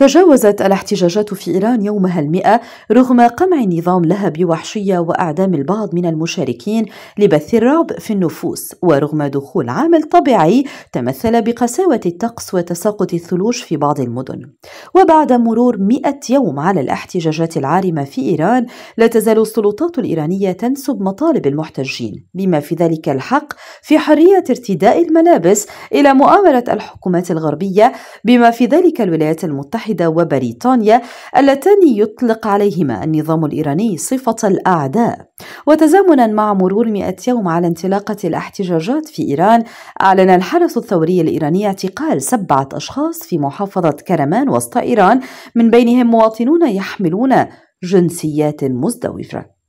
تجاوزت الاحتجاجات في إيران يومها المئة رغم قمع النظام لها بوحشية وأعدام البعض من المشاركين لبث الرعب في النفوس ورغم دخول عامل طبيعي تمثل بقساوة الطقس وتساقط الثلوج في بعض المدن وبعد مرور مئة يوم على الاحتجاجات العارمة في إيران لا تزال السلطات الإيرانية تنسب مطالب المحتجين بما في ذلك الحق في حرية ارتداء الملابس إلى مؤامرة الحكومات الغربية بما في ذلك الولايات المتحدة المتحدة وبريطانيا اللتان يطلق عليهما النظام الإيراني صفة الأعداء وتزامنا مع مرور 100 يوم على انطلاقة الاحتجاجات في إيران أعلن الحرس الثوري الإيراني اعتقال سبعة أشخاص في محافظة كرمان وسط إيران من بينهم مواطنون يحملون جنسيات مزدوجة